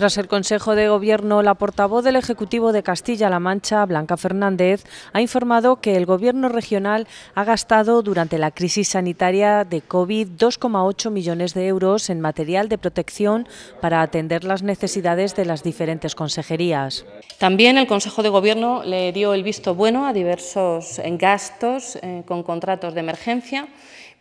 Tras el Consejo de Gobierno, la portavoz del Ejecutivo de Castilla-La Mancha, Blanca Fernández, ha informado que el Gobierno regional ha gastado durante la crisis sanitaria de COVID 2,8 millones de euros en material de protección para atender las necesidades de las diferentes consejerías. También el Consejo de Gobierno le dio el visto bueno a diversos gastos eh, con contratos de emergencia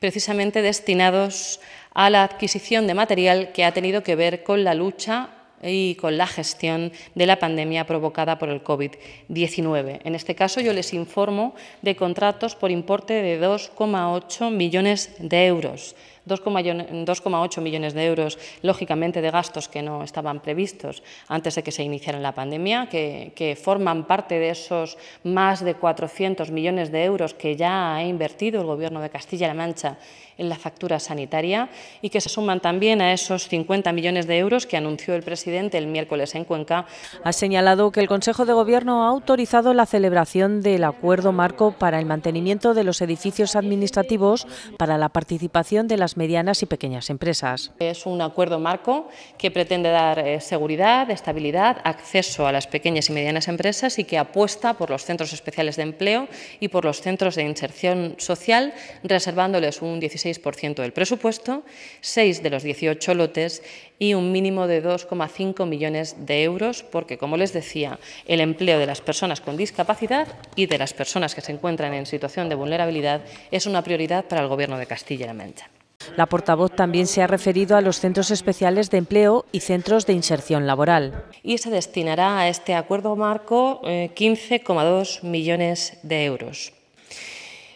precisamente destinados a la adquisición de material que ha tenido que ver con la lucha y con la gestión de la pandemia provocada por el COVID-19. En este caso, yo les informo de contratos por importe de 2,8 millones de euros 2,8 millones de euros, lógicamente, de gastos que no estaban previstos antes de que se iniciara la pandemia, que, forman parte de esos más de 400 millones de euros que ya ha invertido el Gobierno de Castilla-La Mancha en la factura sanitaria y que se suman también a esos 50 millones de euros que anunció el presidente el miércoles en Cuenca. Ha señalado que el Consejo de Gobierno ha autorizado la celebración del acuerdo marco para el mantenimiento de los edificios administrativos para la participación de las medianas y pequeñas empresas. Es un acuerdo marco que pretende dar eh, seguridad, estabilidad, acceso a las pequeñas y medianas empresas y que apuesta por los centros especiales de empleo y por los centros de inserción social, reservándoles un 16% del presupuesto, 6 de los 18 lotes y un mínimo de 2,5 millones de euros, porque, como les decía, el empleo de las personas con discapacidad y de las personas que se encuentran en situación de vulnerabilidad es una prioridad para el Gobierno de Castilla-La Mancha. La portavoz también se ha referido a los centros especiales de empleo y centros de inserción laboral. Y se destinará a este acuerdo marco 15,2 eh, millones de euros.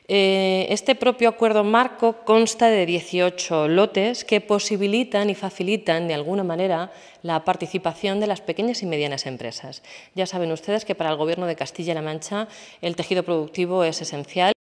Eh, este propio acuerdo marco consta de 18 lotes que posibilitan y facilitan de alguna manera la participación de las pequeñas y medianas empresas. Ya saben ustedes que para el Gobierno de Castilla-La Mancha el tejido productivo es esencial.